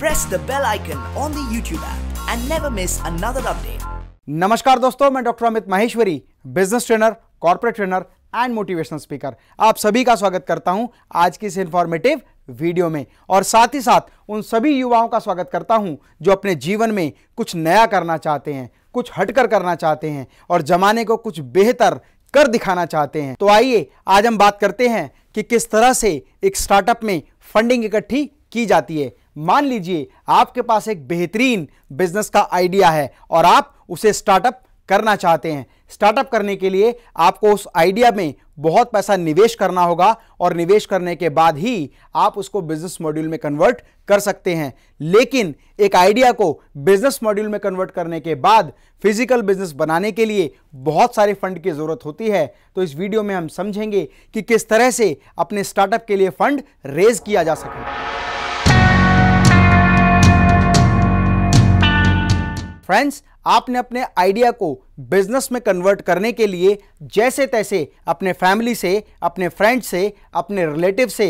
Press the bell icon on the YouTube app and never miss another update नमस्कार दोस्तों मैं doctor Amit Maheshwari business trainer corporate trainer and motivational speaker आप सभी का स्वागत करता हूं आज की इस इंफॉर्मेटिव वीडियो में और साथ ही साथ उन सभी युवाओं का स्वागत करता हूं जो अपने जीवन में कुछ नया करना चाहते हैं कुछ हटकर करना चाहते हैं और जमाने को कुछ बेहतर कर दिखाना चाहते हैं तो आइए आज हम बात करते हैं कि किस तरह से एक स्टार्टअप में फंडिंग इकट्ठी की जाती है मान लीजिए आपके पास एक बेहतरीन बिजनेस का आइडिया है और आप उसे स्टार्टअप करना चाहते हैं स्टार्टअप करने के लिए आपको उस आइडिया में बहुत पैसा निवेश करना होगा और निवेश करने के बाद ही आप उसको बिजनेस मॉड्यूल में कन्वर्ट कर सकते हैं लेकिन एक आइडिया को बिजनेस मॉड्यूल में कन्वर्ट करने के बाद फिजिकल बिजनेस बनाने के लिए बहुत सारे फंड की ज़रूरत होती है तो इस वीडियो में हम समझेंगे कि किस तरह से अपने स्टार्टअप के लिए फंड रेज किया जा सके फ्रेंड्स आपने अपने आइडिया को बिजनेस में कन्वर्ट करने के लिए जैसे तैसे अपने फैमिली से अपने फ्रेंड से अपने रिलेटिव से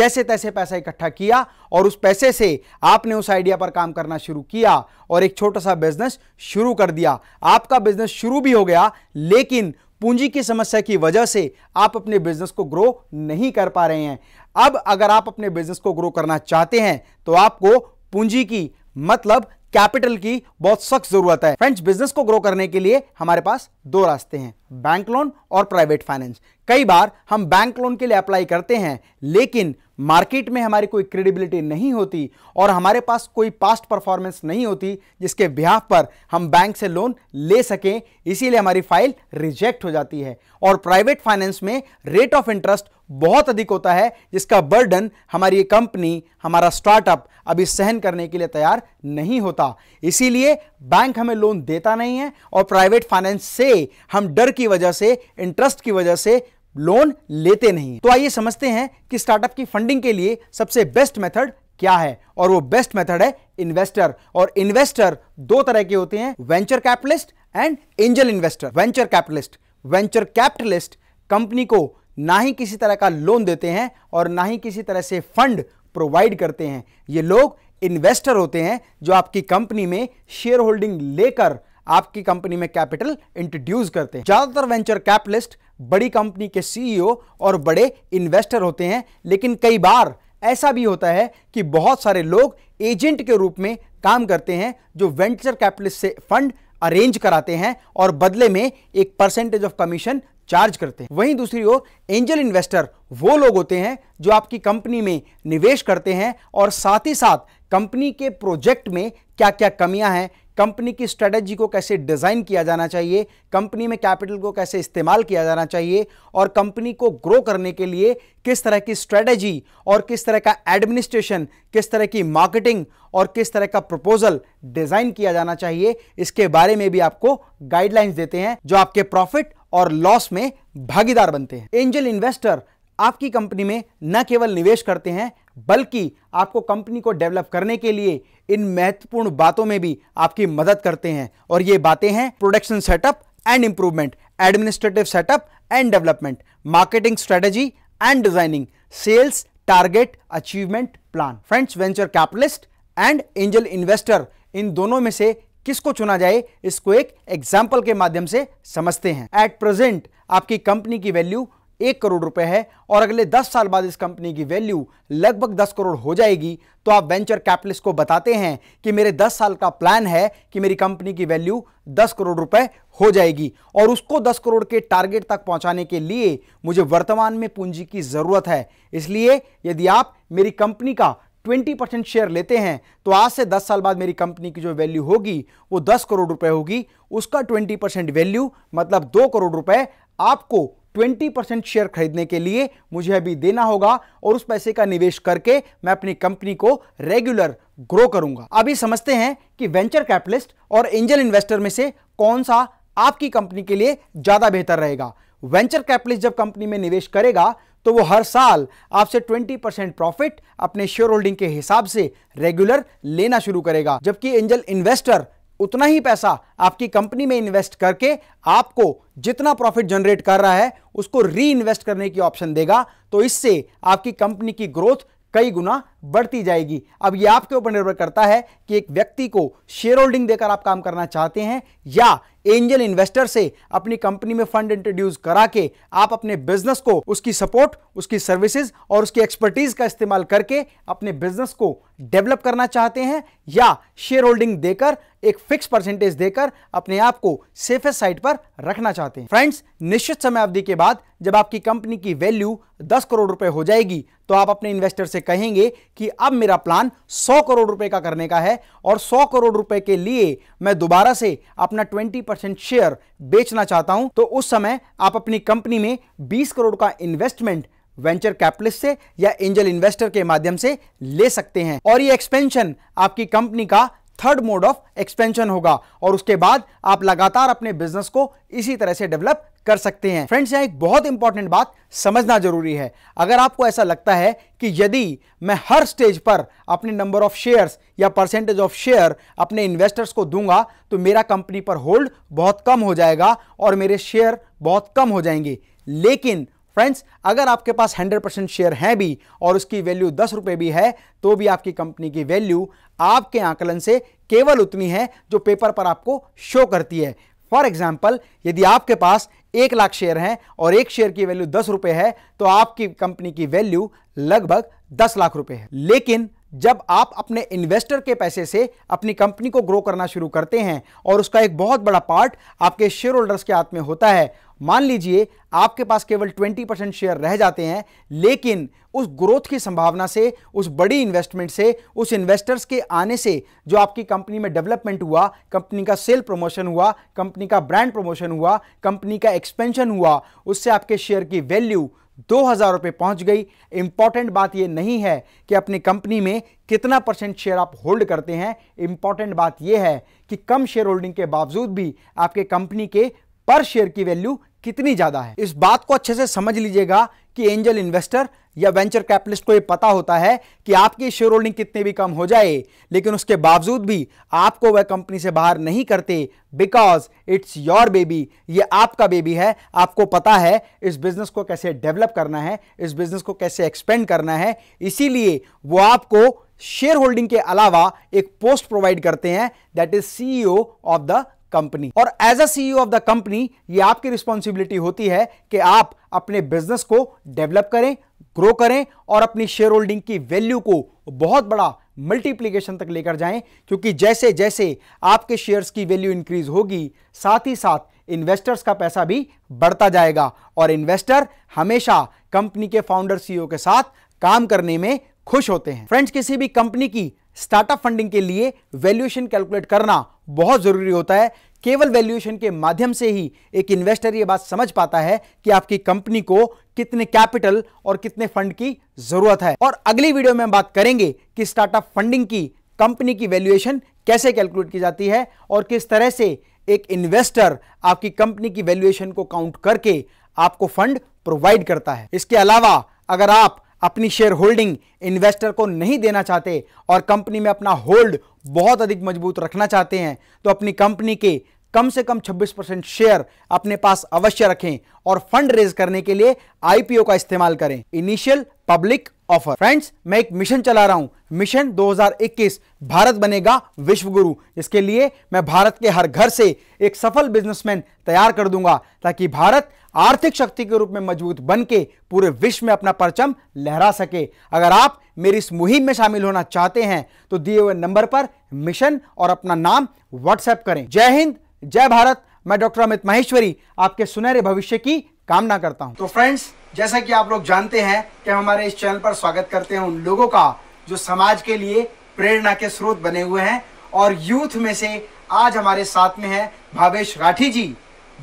जैसे तैसे पैसा इकट्ठा किया और उस पैसे से आपने उस आइडिया पर काम करना शुरू किया और एक छोटा सा बिजनेस शुरू कर दिया आपका बिजनेस शुरू भी हो गया लेकिन पूंजी की समस्या की वजह से आप अपने बिजनेस को ग्रो नहीं कर पा रहे हैं अब अगर आप अपने बिजनेस को ग्रो करना चाहते हैं तो आपको पूंजी की मतलब कैपिटल की बहुत सख्त जरूरत है फ्रेंड्स बिजनेस को ग्रो करने के लिए हमारे पास दो रास्ते हैं बैंक लोन और प्राइवेट फाइनेंस कई बार हम बैंक लोन के लिए अप्लाई करते हैं लेकिन मार्केट में हमारी कोई क्रेडिबिलिटी नहीं होती और हमारे पास कोई पास्ट परफॉर्मेंस नहीं होती जिसके बिहाफ पर हम बैंक से लोन ले सकें इसीलिए हमारी फाइल रिजेक्ट हो जाती है और प्राइवेट फाइनेंस में रेट ऑफ इंटरेस्ट बहुत अधिक होता है जिसका बर्डन हमारी कंपनी हमारा स्टार्टअप अभी सहन करने के लिए तैयार नहीं होता इसीलिए बैंक हमें लोन देता नहीं है और प्राइवेट फाइनेंस से हम डर की वजह से इंटरेस्ट की वजह से लोन लेते नहीं तो आइए समझते हैं कि स्टार्टअप की फंडिंग के लिए सबसे बेस्ट मेथड क्या है और वो बेस्ट मेथड है इन्वेस्टर और इन्वेस्टर दो तरह के होते हैं venture capitalist and angel investor venture capitalist venture capitalist company को ना ही किसी तरह का लोन देते हैं और ना ही किसी तरह से फंड प्रोवाइड करते हैं ये लोग इन्वेस्टर होते हैं जो आपकी कंपनी में शेयर होल्डिंग लेकर आपकी कंपनी में कैपिटल इंट्रोड्यूस करते हैं ज्यादातर वेंचर कैपिटलिस्ट बड़ी कंपनी के सीईओ e और बड़े इन्वेस्टर होते हैं लेकिन कई बार ऐसा भी होता है कि बहुत सारे लोग एजेंट के रूप में काम करते हैं जो वेंचर कैपिटलिस्ट से फंड अरेंज कराते हैं और बदले में एक परसेंटेज ऑफ कमीशन चार्ज करते हैं वहीं दूसरी ओर एंजल इन्वेस्टर वो लोग होते हैं जो आपकी कंपनी में निवेश करते हैं और साथ ही साथ कंपनी के प्रोजेक्ट में क्या क्या कमियां हैं कंपनी की स्ट्रेटजी को कैसे डिज़ाइन किया जाना चाहिए कंपनी में कैपिटल को कैसे इस्तेमाल किया जाना चाहिए और कंपनी को ग्रो करने के लिए किस तरह की स्ट्रेटजी और किस तरह का एडमिनिस्ट्रेशन किस तरह की मार्केटिंग और किस तरह का प्रपोजल डिज़ाइन किया जाना चाहिए इसके बारे में भी आपको गाइडलाइंस देते हैं जो आपके प्रॉफिट और लॉस में भागीदार बनते हैं एंजल इन्वेस्टर आपकी कंपनी में न केवल निवेश करते हैं बल्कि आपको कंपनी को डेवलप करने के लिए इन महत्वपूर्ण बातों में भी आपकी मदद करते हैं और ये बातें हैं production setup and improvement administrative setup and development marketing strategy and designing sales target achievement plan friends venture capitalist and angel investor इन दोनों में से किसको चुना जाए इसको एक एग्जाम्पल के माध्यम से समझते हैं एट प्रेजेंट आपकी कंपनी की वैल्यू एक करोड़ रुपए है और अगले दस साल बाद इस कंपनी की वैल्यू लगभग दस करोड़ हो जाएगी तो आप वेंचर कैपिटलिस्ट को बताते हैं कि मेरे दस साल का प्लान है कि मेरी कंपनी की वैल्यू दस करोड़ रुपए हो जाएगी और उसको दस करोड़ के टारगेट तक पहुंचाने के लिए मुझे वर्तमान में पूंजी की ज़रूरत है इसलिए यदि आप मेरी कंपनी का 20 परसेंट शेयर लेते हैं तो आज से 10 साल बाद मेरी कंपनी की जो वैल्यू होगी वो 10 करोड़ रुपए होगी उसका 20 परसेंट वैल्यू मतलब 2 करोड़ रुपए आपको ट्वेंटी परसेंट शेयर खरीदने के लिए मुझे अभी देना होगा और उस पैसे का निवेश करके मैं अपनी कंपनी को रेगुलर ग्रो करूंगा अभी समझते हैं कि वेंचर कैपिटलिस्ट और एंजल इन्वेस्टर में से कौन सा आपकी कंपनी के लिए ज़्यादा बेहतर रहेगा वेंचर कैपिटलिस्ट जब कंपनी में निवेश करेगा तो वो हर साल आपसे 20 परसेंट प्रॉफिट अपने शेयर होल्डिंग के हिसाब से रेगुलर लेना शुरू करेगा जबकि एंजल इन्वेस्टर उतना ही पैसा आपकी कंपनी में इन्वेस्ट करके आपको जितना प्रॉफिट जनरेट कर रहा है उसको री इन्वेस्ट करने की ऑप्शन देगा तो इससे आपकी कंपनी की ग्रोथ कई गुना बढ़ती जाएगी अब ये आपके ऊपर निर्भर करता है कि एक व्यक्ति को शेयर होल्डिंग देकर आप काम करना चाहते हैं या एंजल इन्वेस्टर से अपनी कंपनी में फंड इंट्रोड्यूस करा के आप अपने बिजनेस को उसकी सपोर्ट उसकी सर्विसेज और उसकी एक्सपर्टीज का इस्तेमाल करके अपने बिजनेस को डेवलप करना चाहते हैं या शेयर होल्डिंग देकर एक फिक्स परसेंटेज देकर अपने आप को सेफेस्ट साइड पर रखना चाहते हैं फ्रेंड्स निश्चित समय अवधि के बाद जब आपकी कंपनी की वैल्यू 10 करोड़ रुपए हो जाएगी तो आप अपने इन्वेस्टर से कहेंगे कि अब मेरा प्लान 100 करोड़ रुपए का करने का है और 100 करोड़ रुपए के लिए मैं दोबारा से अपना 20 परसेंट शेयर बेचना चाहता हूं तो उस समय आप अपनी कंपनी में 20 करोड़ का इन्वेस्टमेंट वेंचर कैपिटलिस्ट से या एंजल इन्वेस्टर के माध्यम से ले सकते हैं और ये एक्सपेंशन आपकी कंपनी का थर्ड मोड ऑफ एक्सपेंशन होगा और उसके बाद आप लगातार अपने बिजनेस को इसी तरह से डेवलप कर सकते हैं फ्रेंड्स यहाँ एक बहुत इंपॉर्टेंट बात समझना जरूरी है अगर आपको ऐसा लगता है कि यदि मैं हर स्टेज पर अपने नंबर ऑफ शेयर्स या परसेंटेज ऑफ शेयर अपने इन्वेस्टर्स को दूंगा तो मेरा कंपनी पर होल्ड बहुत कम हो जाएगा और मेरे शेयर बहुत कम हो जाएंगे लेकिन फ्रेंड्स अगर आपके पास 100 परसेंट शेयर हैं भी और उसकी वैल्यू दस रुपये भी है तो भी आपकी कंपनी की वैल्यू आपके आंकलन से केवल उतनी है जो पेपर पर आपको शो करती है फॉर एग्जाम्पल यदि आपके पास एक लाख शेयर हैं और एक शेयर की वैल्यू दस रुपये है तो आपकी कंपनी की वैल्यू लगभग दस लाख रुपये है लेकिन जब आप अपने इन्वेस्टर के पैसे से अपनी कंपनी को ग्रो करना शुरू करते हैं और उसका एक बहुत बड़ा पार्ट आपके शेयर होल्डर्स के हाथ में होता है मान लीजिए आपके पास केवल 20 परसेंट शेयर रह जाते हैं लेकिन उस ग्रोथ की संभावना से उस बड़ी इन्वेस्टमेंट से उस इन्वेस्टर्स के आने से जो आपकी कंपनी में डेवलपमेंट हुआ कंपनी का सेल प्रमोशन हुआ कंपनी का ब्रांड प्रमोशन हुआ कंपनी का एक्सपेंशन हुआ उससे आपके शेयर की वैल्यू दो हज़ार रुपये पहुंच गई इंपॉर्टेंट बात यह नहीं है कि अपनी कंपनी में कितना परसेंट शेयर आप होल्ड करते हैं इंपॉर्टेंट बात यह है कि कम शेयर होल्डिंग के बावजूद भी आपके कंपनी के पर शेयर की वैल्यू कितनी ज़्यादा है इस बात को अच्छे से समझ लीजिएगा कि एंजल इन्वेस्टर या वेंचर कैपिटलिस्ट को यह पता होता है कि आपकी शेयर होल्डिंग कितनी भी कम हो जाए लेकिन उसके बावजूद भी आपको वह कंपनी से बाहर नहीं करते बिकॉज इट्स योर बेबी ये आपका बेबी है आपको पता है इस बिजनेस को कैसे डेवलप करना है इस बिजनेस को कैसे एक्सपेंड करना है इसीलिए वो आपको शेयर होल्डिंग के अलावा एक पोस्ट प्रोवाइड करते हैं that is CEO of the company और as a CEO of the company ये आपकी रिस्पॉन्सिबिलिटी होती है कि आप अपने बिजनेस को डेवलप करें ग्रो करें और अपनी शेयर होल्डिंग की वैल्यू को बहुत बड़ा मल्टीप्लीकेशन तक लेकर जाएं क्योंकि जैसे जैसे आपके शेयर्स की वैल्यू इंक्रीज होगी साथ ही साथ इन्वेस्टर्स का पैसा भी बढ़ता जाएगा और इन्वेस्टर हमेशा कंपनी के फाउंडर सीईओ e के साथ काम करने में खुश होते हैं फ्रेंड्स किसी भी कंपनी की स्टार्टअप फंडिंग के लिए वैल्यूएशन कैलकुलेट करना बहुत ज़रूरी होता है केवल वैल्यूएशन के माध्यम से ही एक इन्वेस्टर यह बात समझ पाता है कि आपकी कंपनी को कितने कैपिटल और कितने फंड की ज़रूरत है और अगली वीडियो में हम बात करेंगे कि स्टार्टअप फंडिंग की कंपनी की वैल्यूएशन कैसे कैलकुलेट की जाती है और किस तरह से एक इन्वेस्टर आपकी कंपनी की वैल्यूएशन को काउंट करके आपको फंड प्रोवाइड करता है इसके अलावा अगर आप अपनी शेयर होल्डिंग इन्वेस्टर को नहीं देना चाहते और कंपनी में अपना होल्ड बहुत अधिक मजबूत रखना चाहते हैं तो अपनी कंपनी के कम से कम 26 परसेंट शेयर अपने पास अवश्य रखें और फंड रेज करने के लिए आईपीओ का इस्तेमाल करें इनिशियल पब्लिक ऑफर फ्रेंड्स मैं एक मिशन चला रहा हूं मिशन 2021 भारत बनेगा विश्व गुरु इसके लिए मैं भारत के हर घर से एक सफल बिजनेसमैन तैयार कर दूंगा ताकि भारत आर्थिक शक्ति के रूप में मजबूत बन के पूरे विश्व में अपना परचम लहरा सके अगर आप मेरी इस मुहिम में शामिल होना चाहते हैं तो दिए हुए नंबर पर मिशन और अपना नाम व्हाट्सएप करें जय हिंद जय भारत मैं डॉक्टर अमित महेश्वरी आपके सुनहरे भविष्य की कामना करता हूं। तो फ्रेंड्स जैसा कि आप लोग जानते हैं कि हमारे इस चैनल पर स्वागत करते हैं उन लोगों का जो समाज के लिए प्रेरणा के स्रोत बने हुए हैं और यूथ में से आज हमारे साथ में है भावेश राठी जी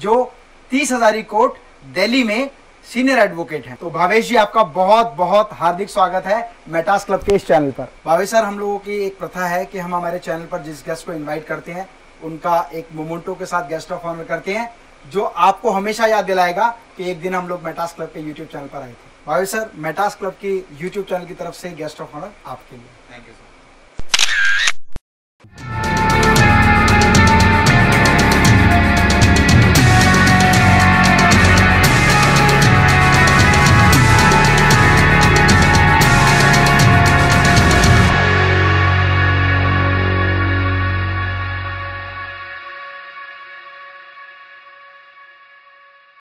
जो तीस हजारी कोर्ट दिल्ली में सीनियर एडवोकेट हैं तो भावेश जी आपका बहुत बहुत हार्दिक स्वागत है मेटास क्लब के इस चैनल पर भावेश सर हम लोगों की एक प्रथा है कि हम हमारे चैनल पर जिस गेस्ट को इनवाइट करते हैं उनका एक मोमेंटो के साथ गेस्ट ऑफ ऑनर करते हैं जो आपको हमेशा याद दिलाएगा कि एक दिन हम लोग मेटास क्लब के यूट्यूब चैनल पर आए थे भाई सर मेटास क्लब की यूट्यूब चैनल की तरफ से गेस्ट ऑफ ऑनर आपके लिए